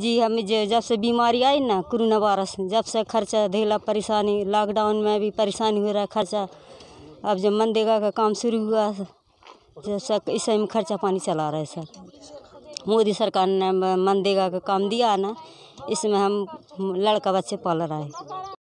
जी हमें जब से बीमारी आई ना कोरोना वायरस जब से खर्चा धेला परेशानी लॉकडाउन में भी परेशानी हो रहा है खर्चा अब जब मनरेगा का काम शुरू हुआ से इस में खर्चा पानी चला रहे सर मोदी सरकार ने मनरेगा का काम दिया ना इसमें हम लड़का बच्चे पाल रहे हैं